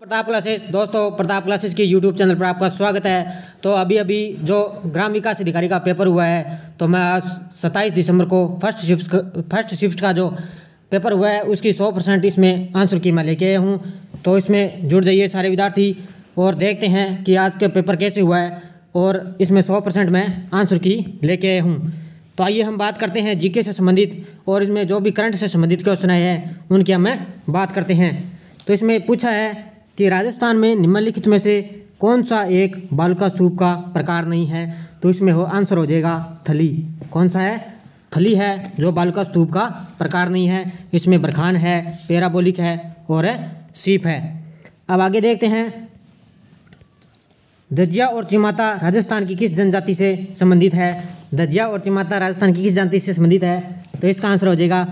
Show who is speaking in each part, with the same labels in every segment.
Speaker 1: Pratap classes दोस्तों Pratap classes के YouTube channel पर आपका स्वागत है तो अभी अभी जो ग्राम विकास अधिकारी का पेपर हुआ है तो मैं आज सत्ताईस दिसंबर को फर्स्ट शिफ्ट फर्स्ट शिफ्ट का जो पेपर हुआ है उसकी सौ परसेंट इसमें आंसर की मैं लेके आया हूँ तो इसमें जुड़ जाइए सारे विद्यार्थी और देखते हैं कि आज का पेपर कैसे हुआ है और इसमें सौ परसेंट मैं आंसर की लेके आया हूँ तो आइए हम बात करते हैं जीके से संबंधित और इसमें जो भी करंट से संबंधित क्वेश्चन आए हैं उनकी हमें बात करते हैं तो इसमें पूछा है कि राजस्थान में निम्नलिखित में से कौन सा एक बालुका स्तूप का प्रकार नहीं है तो इसमें हो आंसर हो जाएगा थली कौन सा है थली है जो बालुका स्तूप का प्रकार नहीं है इसमें बरखान है पेराबोलिक है और है सीप है अब आगे देखते हैं दजिया और चिमाता राजस्थान की किस जनजाति से संबंधित है दजिया और चिमाता राजस्थान की किस जनजाति से संबंधित है तो इसका आंसर हो जाएगा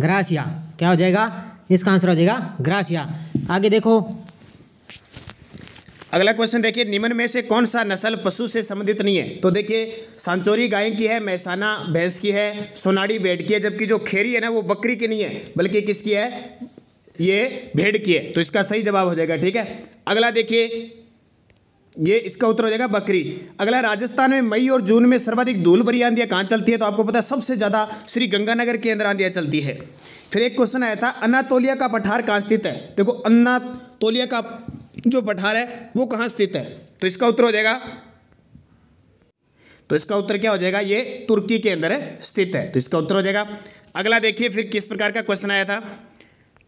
Speaker 1: ग्रासिया क्या हो जाएगा इसका आंसर हो जाएगा ग्रासिया आगे देखो
Speaker 2: अगला क्वेश्चन देखिए निम्न में से कौन सा नस्ल पशु से संबंधित नहीं है तो देखिए सांचोरी गाय की है मैसाना भैंस की है सोनाड़ी भेड़ की है जबकि जो खेरी है ना वो बकरी की नहीं है बल्कि किसकी है ये भेड़ की है तो इसका सही जवाब हो जाएगा ठीक है अगला देखिए ये इसका उत्तर हो जाएगा बकरी अगला राजस्थान में मई और जून में सर्वाधिक धूल भरी आंधियाँ कहाँ चलती है तो आपको पता है सबसे ज़्यादा श्री गंगानगर के अंदर आंधियाँ चलती है फिर एक क्वेश्चन आया था अनातोलिया का पठार कहाँ स्थित है देखो अनातोलिया का जो पठार है वो कहाँ स्थित है तो इसका उत्तर हो जाएगा तो इसका उत्तर क्या हो जाएगा ये तुर्की के अंदर स्थित है तो इसका उत्तर हो जाएगा अगला देखिए फिर किस प्रकार का क्वेश्चन आया था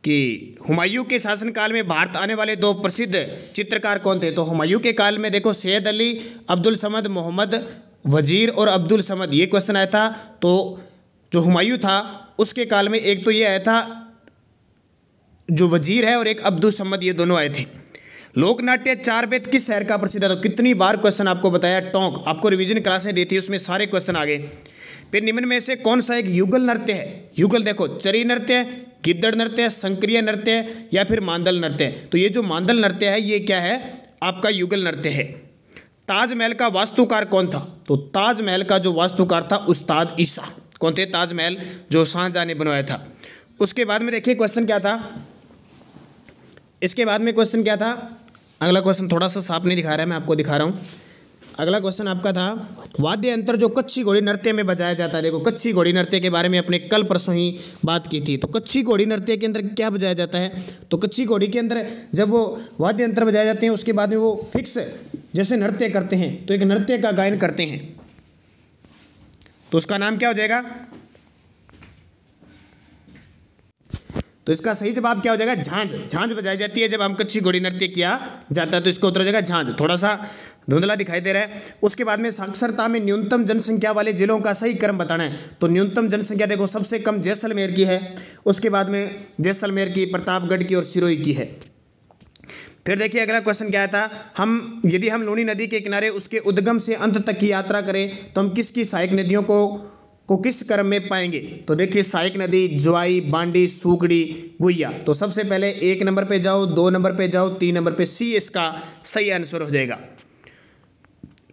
Speaker 2: कि हुमायूं के शासनकाल में भारत आने वाले दो प्रसिद्ध चित्रकार कौन थे तो हुमायूं के काल में देखो सैयद अली अब्दुल समद मोहम्मद वजीर और अब्दुल समद ये क्वेश्चन आया था तो जो हुमायूं था उसके काल में एक तो ये आया था जो वजीर है और एक अब्दुल समद ये दोनों आए थे लोकनाट्य चार वेद किस शहर का प्रसिद्ध है तो कितनी बार क्वेश्चन आपको बताया टोंक आपको रिविजन क्लासें दी थी उसमें सारे क्वेश्चन आ गए फिर निम्न में से कौन सा एक युगल नृत्य है युगल देखो चरी नृत्य है गिद्दड़ नृत्य है संक्रिय नृत्य है या फिर मांदल नृत्य है तो ये जो मांदल नृत्य है ये क्या है आपका युगल नृत्य है ताजमहल का वास्तुकार कौन था तो ताजमहल का जो वास्तुकार था उस्ताद ईसा कौन थे ताजमहल जो शाहजहां ने बनवाया था उसके बाद में देखिए क्वेश्चन क्या था इसके बाद में क्वेश्चन क्या था अगला क्वेश्चन थोड़ा सा साफ नहीं दिखा रहा है मैं आपको दिखा रहा हूँ अगला क्वेश्चन आपका था वाद्य यंत्र जो कच्ची घोड़ी नृत्य में बजाया जाता है देखो कच्ची घोड़ी नृत्य के बारे में अपने कल परसों ही बात की थी तो कच्ची घोड़ी नृत्य के अंदर क्या बजाया जाता है तो कच्ची घोड़ी के अंदर जब वो वाद्य यंत्र बजाए जाते हैं उसके बाद में वो फिक्स जैसे नृत्य करते हैं तो एक नृत्य का गायन करते हैं तो उसका नाम क्या हो जाएगा तो इसका सही जवाब क्या हो जाएगा झांझ झांझ बजाई जाती है जब हम कच्ची घोड़ी नृत्य किया जाता है तो इसको उत्तर हो जाएगा झांझ थोड़ा सा धुंधला दिखाई दे रहा है उसके बाद में साक्षरता में न्यूनतम जनसंख्या वाले जिलों का सही क्रम बताना है तो न्यूनतम जनसंख्या देखो सबसे कम जैसलमेर की है उसके बाद में जैसलमेर की प्रतापगढ़ की और सिरोही की है फिर देखिए अगला क्वेश्चन क्या आया था हम यदि हम लूनी नदी के किनारे उसके उद्गम से अंत तक की यात्रा करें तो हम किसकी सहायक नदियों को को किस क्रम में पाएंगे तो देखिए साइक नदी ज्वाई बांडी सूकड़ी गुइया तो सबसे पहले एक नंबर पे जाओ दो नंबर पे जाओ तीन नंबर पे सी इसका सही आंसर हो जाएगा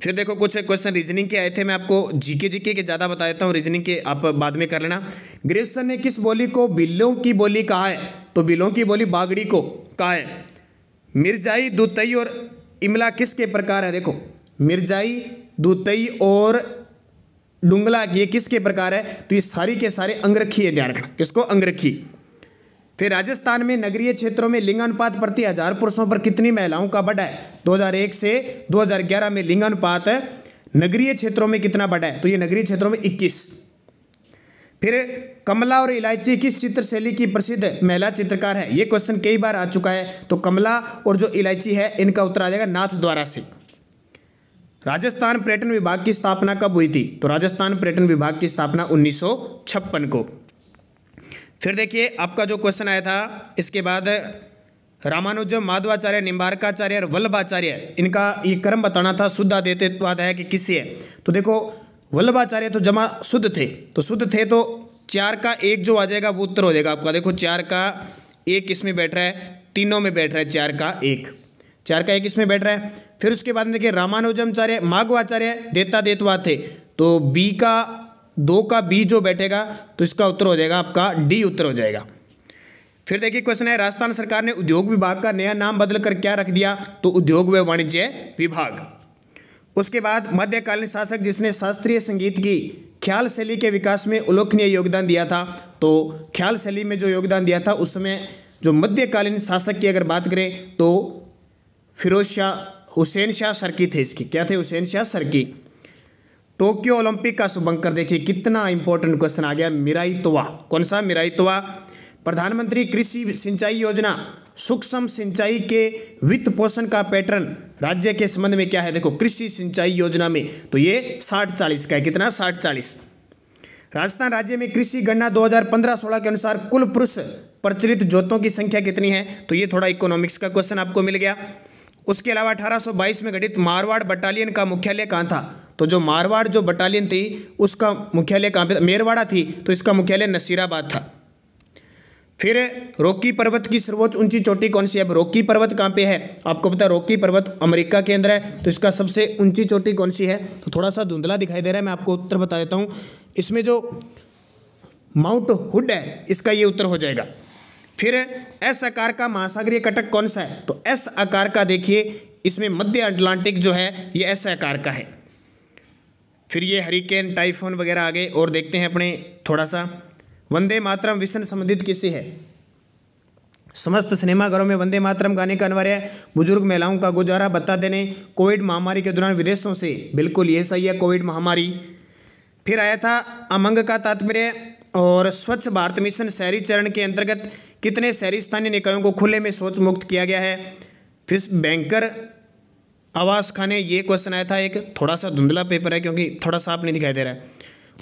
Speaker 2: फिर देखो कुछ क्वेश्चन रीजनिंग के आए थे मैं आपको जीके जीके के ज़्यादा बता देता हूँ रीजनिंग के आप बाद में कर लेना ग्रेवसन ने किस बोली को बिल्लों की बोली कहा है तो बिल्लों की बोली बागड़ी को कहा है मिर्जाई दुतई और इमला किसके प्रकार है देखो मिर्जाई दुतई और डुंगला ये किसके प्रकार है तो ये सारी के सारे अंगरखी है ध्यान रखना किसको अंगरखी फिर राजस्थान में नगरीय क्षेत्रों में लिंगानुपात प्रति हजार पुरुषों पर कितनी महिलाओं का बढ़ा है 2001 से 2011 में लिंगानुपात नगरीय क्षेत्रों में कितना बढ़ा है तो ये नगरीय क्षेत्रों में 21 फिर कमला और इलायची किस चित्रशैली की प्रसिद्ध महिला चित्रकार है ये क्वेश्चन कई बार आ चुका है तो कमला और जो इलायची है इनका उत्तर आ जाएगा नाथ द्वारा से राजस्थान पर्यटन विभाग की स्थापना कब हुई थी तो राजस्थान पर्यटन विभाग की स्थापना उन्नीस को फिर देखिए आपका जो क्वेश्चन आया था इसके बाद रामानुज माधवाचार्य निम्बारकाचार्य और वल्लभाचार्य इनका ये क्रम बताना था शुद्ध आदित्यवाद है कि किससे है तो देखो वल्लभाचार्य तो जमा शुद्ध थे तो शुद्ध थे तो चार का एक जो आ जाएगा वो उत्तर हो जाएगा आपका देखो चार का एक इसमें बैठ रहा है तीनों में बैठ रहा है चार का एक चार का एक इसमें बैठ रहा है फिर उसके बाद देखिए रामानुजमाचार्य माघवाचार्य देता देतवा थे तो बी का दो का बी जो बैठेगा तो इसका उत्तर हो जाएगा आपका डी उत्तर हो जाएगा फिर देखिए क्वेश्चन है राजस्थान सरकार ने उद्योग विभाग का नया नाम बदलकर क्या रख दिया तो उद्योग व वाणिज्य विभाग उसके बाद मध्यकालीन शासक जिसने शास्त्रीय संगीत की ख्याल शैली के विकास में उल्लेखनीय योगदान दिया था तो ख्याल शैली में जो योगदान दिया था उसमें जो मध्यकालीन शासक की अगर बात करें तो फिरोज शाह हुसैन शाह सरकी थे इसकी क्या थे हुसैन शाह सरकी टोक्यो ओलंपिक का शुभंकर देखिए कितना इंपॉर्टेंट क्वेश्चन आ गया मिराई तोवा कौन सा मिराई तोवा प्रधानमंत्री कृषि सिंचाई योजना सूक्ष्म सिंचाई के वित्त पोषण का पैटर्न राज्य के संबंध में क्या है देखो कृषि सिंचाई योजना में तो ये साठ चालीस का है कितना साठ चालीस राजस्थान राज्य में कृषि गणना 2015-16 के अनुसार कुल पुरुष प्रचलित जोतों की संख्या कितनी है तो ये थोड़ा इकोनॉमिक्स का क्वेश्चन आपको मिल गया उसके अलावा 1822 में गठित मारवाड़ बटालियन का मुख्यालय कहाँ था तो जो मारवाड़ जो बटालियन थी उसका मुख्यालय कहाँ पे मेरवाड़ा थी तो इसका मुख्यालय नसीराबाद था फिर रोकी पर्वत की सर्वोच्च ऊंची चोटी कौन सी है अब रोकी पर्वत कहाँ पे है आपको पता है रोकी पर्वत अमेरिका के अंदर है तो इसका सबसे ऊंची चोटी कौन सी है तो थोड़ा सा धुंधला दिखाई दे रहा है मैं आपको उत्तर बता देता हूँ इसमें जो माउंट हुड है इसका ये उत्तर हो जाएगा फिर एस आकार का महासागरीय कटक कौन सा है तो एस आकार का देखिए इसमें मध्य अटलांटिक जो है ये एस आकार का है फिर ये हरिकेन टाइफोन वगैरह आ गए और देखते हैं अपने थोड़ा सा वंदे मातरम विषण संबंधित किसी है समस्त सिनेमाघरों में वंदे मातरम गाने का अनिवार्य बुजुर्ग महिलाओं का गुजारा बता देने कोविड महामारी के दौरान विदेशों से बिल्कुल ये सही है कोविड महामारी फिर आया था अमंग का तात्पर्य और स्वच्छ भारत मिशन शहरी चरण के अंतर्गत कितने शहरी स्थानीय निकायों को खुले में सोच मुक्त किया गया है फिर बैंकर आवास खाने ये क्वेश्चन आया था एक थोड़ा सा धुंधला पेपर है क्योंकि थोड़ा साफ नहीं दिखाई दे रहा है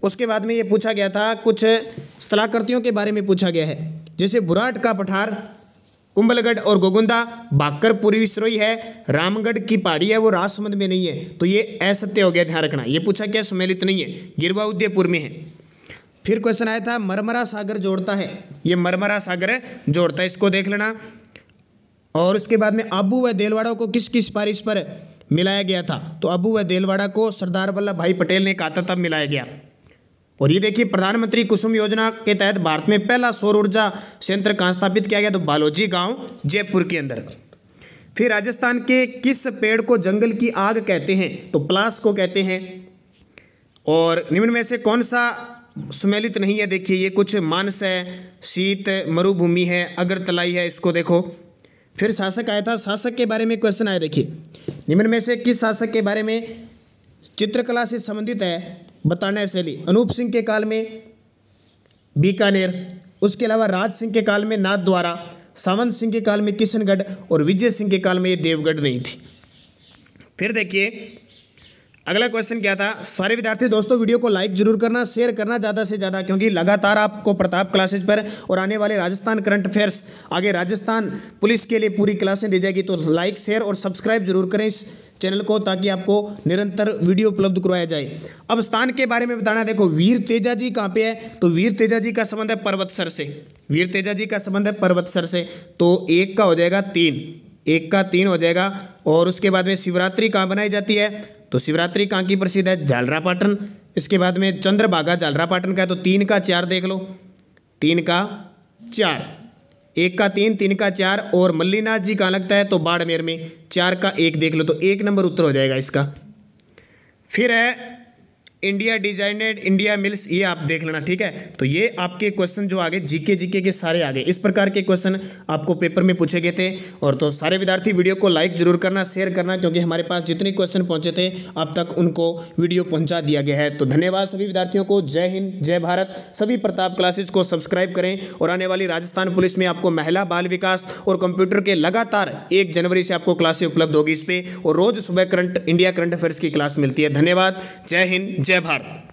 Speaker 2: उसके बाद में ये पूछा गया था कुछ स्थलाकृतियों के बारे में पूछा गया है जैसे बुराट का पठार कुंभलगढ़ और गोगुंदा बाकर पूर्वी सरोई है रामगढ़ की पहाड़ी है वो राजसमंद में नहीं है तो ये असत्य हो गया ध्यान रखना ये पूछा क्या सुमेलित नहीं है गिरवा उदयपुर में है फिर क्वेश्चन आया था मरमरा सागर जोड़ता है ये मरमरा सागर है जोड़ता है इसको देख लेना और उसके बाद में अबू व देलवाड़ा को किस किस सिफारिश पर मिलाया गया था तो अबू व देलवाड़ा को सरदार वल्लभ भाई पटेल ने कहा था तब मिलाया गया और ये देखिए प्रधानमंत्री कुसुम योजना के तहत भारत में पहला सौर ऊर्जा संयंत्र कहाँ स्थापित किया गया तो बालोजी गांव जयपुर के अंदर फिर राजस्थान के किस पेड़ को जंगल की आग कहते हैं तो प्लास को कहते हैं और निम्न में से कौन सा सुमेलित नहीं है देखिए ये कुछ मानस है शीत मरुभूमि है अगरतलाई है इसको देखो फिर शासक आया था शासक के बारे में क्वेश्चन आया देखिए निम्न में से किस शासक के बारे में चित्रकला से संबंधित है बताना है शैली अनूप सिंह के काल में बीकानेर उसके अलावा राज सिंह के काल में नाथ द्वारा सावंत सिंह के काल में किशनगढ़ और विजय सिंह के काल में ये देवगढ़ नहीं थी फिर देखिए अगला क्वेश्चन क्या था सारे विद्यार्थी दोस्तों वीडियो को लाइक जरूर करना शेयर करना ज़्यादा से ज़्यादा क्योंकि लगातार आपको प्रताप क्लासेज पर और आने वाले राजस्थान करंट अफेयर्स आगे राजस्थान पुलिस के लिए पूरी क्लासें दी जाएगी तो लाइक शेयर और सब्सक्राइब जरूर करें इस चैनल को ताकि आपको निरंतर वीडियो उपलब्ध करवाया जाए अब स्थान के बारे में बताना देखो वीर तेजा जी कहाँ पे है तो वीर तेजा जी का संबंध है पर्वतसर से वीर तेजा जी का संबंध है पर्वतसर से तो एक का हो जाएगा तीन एक का तीन हो जाएगा और उसके बाद में शिवरात्रि कहाँ बनाई जाती है तो शिवरात्रि कहाँ की प्रसिद्ध है झालरापाटन इसके बाद में चंद्रभागा झालरापाटन का है तो तीन का चार देख लो तीन का चार एक का तीन तीन का चार और मल्लीनाथ जी कहाँ लगता है तो बाड़मेर में चार का एक देख लो तो एक नंबर उत्तर हो जाएगा इसका फिर है इंडिया डिजाइनेड इंडिया मिल्स ये आप देख लेना ठीक है तो ये आपके क्वेश्चन जो आगे जीके जीके के सारे आगे इस प्रकार के क्वेश्चन आपको पेपर में पूछे गए थे और तो सारे विद्यार्थी वीडियो को लाइक जरूर करना शेयर करना क्योंकि हमारे पास जितने क्वेश्चन पहुंचे थे अब तक उनको वीडियो पहुंचा दिया गया है तो धन्यवाद सभी विद्यार्थियों को जय हिंद जय भारत सभी प्रताप क्लासेज को सब्सक्राइब करें और आने वाली राजस्थान पुलिस में आपको महिला बाल विकास और कंप्यूटर के लगातार एक जनवरी से आपको क्लासें उपलब्ध होगी इस पर और रोज सुबह करंट इंडिया करंट अफेयर्स की क्लास मिलती है धन्यवाद जय हिंद जय भारत